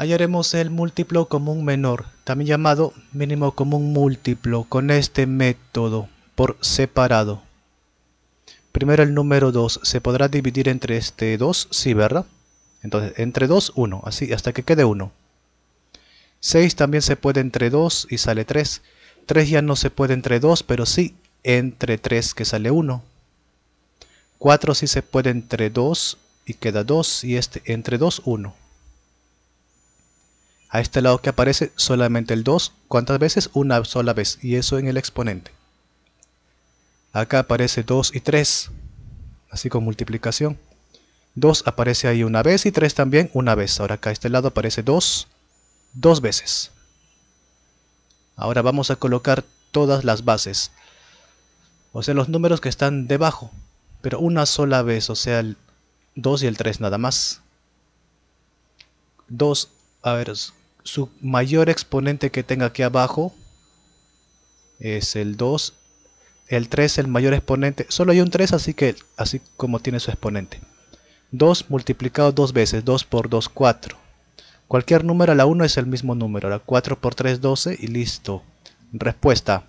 Hallaremos el múltiplo común menor, también llamado mínimo común múltiplo, con este método, por separado. Primero el número 2, se podrá dividir entre este 2, sí, ¿verdad? Entonces, entre 2, 1, así hasta que quede 1. 6 también se puede entre 2 y sale 3. 3 ya no se puede entre 2, pero sí entre 3 que sale 1. 4 sí se puede entre 2 y queda 2 y este entre 2, 1. A este lado que aparece solamente el 2, ¿cuántas veces? Una sola vez, y eso en el exponente. Acá aparece 2 y 3, así con multiplicación. 2 aparece ahí una vez y 3 también una vez. Ahora acá a este lado aparece 2, dos veces. Ahora vamos a colocar todas las bases, o sea los números que están debajo, pero una sola vez, o sea el 2 y el 3 nada más. 2, a ver, su mayor exponente que tenga aquí abajo es el 2 el 3 el mayor exponente solo hay un 3 así que así como tiene su exponente 2 multiplicado dos veces 2 por 2 4 cualquier número a la 1 es el mismo número la 4 por 3 12 y listo respuesta